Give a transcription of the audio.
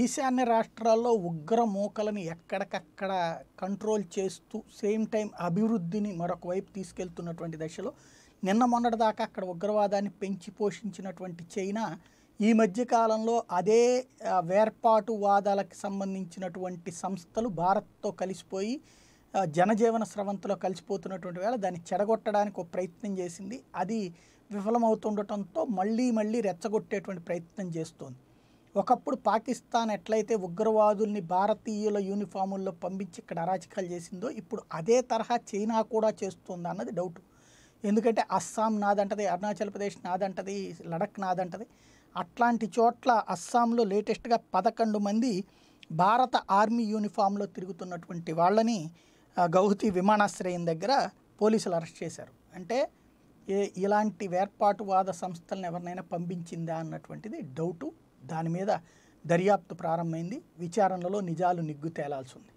ఈశాన్య రాష్ట్రాల్లో ఉగ్ర మూకలను ఎక్కడికక్కడ కంట్రోల్ చేస్తూ సేమ్ టైం అభివృద్ధిని మరొక వైపు తీసుకెళ్తున్నటువంటి దశలో నిన్న మొన్నటి దాకా అక్కడ ఉగ్రవాదాన్ని పెంచి పోషించినటువంటి చైనా ఈ మధ్యకాలంలో అదే వేర్పాటు వాదాలకు సంబంధించినటువంటి సంస్థలు భారత్తో కలిసిపోయి జనజీవన స్రవంతిలో కలిసిపోతున్నటువంటి వేళ దాన్ని చెడగొట్టడానికి ఒక ప్రయత్నం చేసింది అది విఫలమవుతుండటంతో మళ్ళీ మళ్ళీ రెచ్చగొట్టేటువంటి ప్రయత్నం చేస్తోంది ఒకప్పుడు పాకిస్తాన్ ఎట్లయితే ఉగ్రవాదుల్ని భారతీయుల యూనిఫాముల్లో పంపించి ఇక్కడ అరాచకాలు చేసిందో ఇప్పుడు అదే తరహా చైనా కూడా చేస్తుంది అన్నది డౌట్ ఎందుకంటే అస్సాం నాదంటది అరుణాచల్ ప్రదేశ్ నాదంటది లడక్ నాదంటది అట్లాంటి చోట్ల అస్సాంలో లేటెస్ట్గా పదకొండు మంది భారత ఆర్మీ యూనిఫామ్లో తిరుగుతున్నటువంటి వాళ్ళని గౌహతి విమానాశ్రయం దగ్గర పోలీసులు అరెస్ట్ చేశారు అంటే ఇలాంటి వేర్పాటువాద సంస్థలను ఎవరినైనా పంపించిందా అన్నటువంటిది డౌటు దాని మీద దర్యాప్తు ప్రారంభమైంది విచారణలో నిజాలు నిగ్గు తేలాల్సి ఉంది